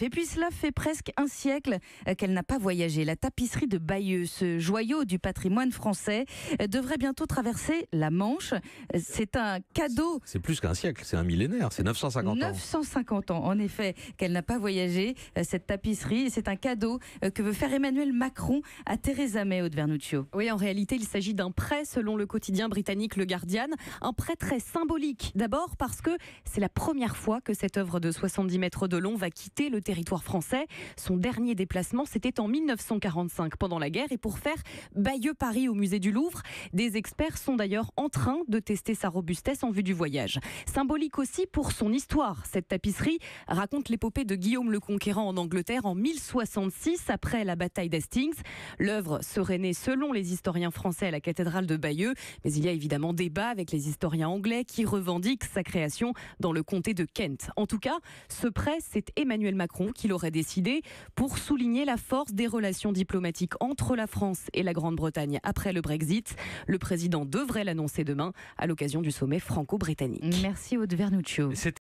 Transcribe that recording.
Et puis cela fait presque un siècle euh, qu'elle n'a pas voyagé. La tapisserie de Bayeux, ce joyau du patrimoine français, euh, devrait bientôt traverser la Manche. Euh, c'est un cadeau. C'est plus qu'un siècle, c'est un millénaire, c'est 950 ans. 950 ans, en effet, qu'elle n'a pas voyagé. Cette tapisserie, c'est un cadeau que veut faire Emmanuel Macron à Theresa May, Aude Vernuccio. Oui, en réalité, il s'agit d'un prêt, selon le quotidien britannique Le Guardian. Un prêt très symbolique. D'abord parce que c'est la première fois que cette œuvre de 70 mètres de long va quitter le territoire français. Son dernier déplacement, c'était en 1945, pendant la guerre, et pour faire Bayeux-Paris au musée du Louvre. Des experts sont d'ailleurs en train de tester sa robustesse en vue du voyage. Symbolique aussi pour son histoire. Cette tapisserie raconte l'épopée de Guillaume le Conquérant en Angleterre en 1066, après la bataille d'Hastings. L'œuvre serait née, selon les historiens français, à la cathédrale de Bayeux, mais il y a évidemment débat avec les historiens anglais qui revendiquent sa création dans le comté de Kent. En tout cas, ce prêt, c'est Emmanuel Macron qu'il aurait décidé pour souligner la force des relations diplomatiques entre la France et la Grande-Bretagne après le Brexit. Le président devrait l'annoncer demain à l'occasion du sommet franco-britannique. Merci Aude Vernuccio.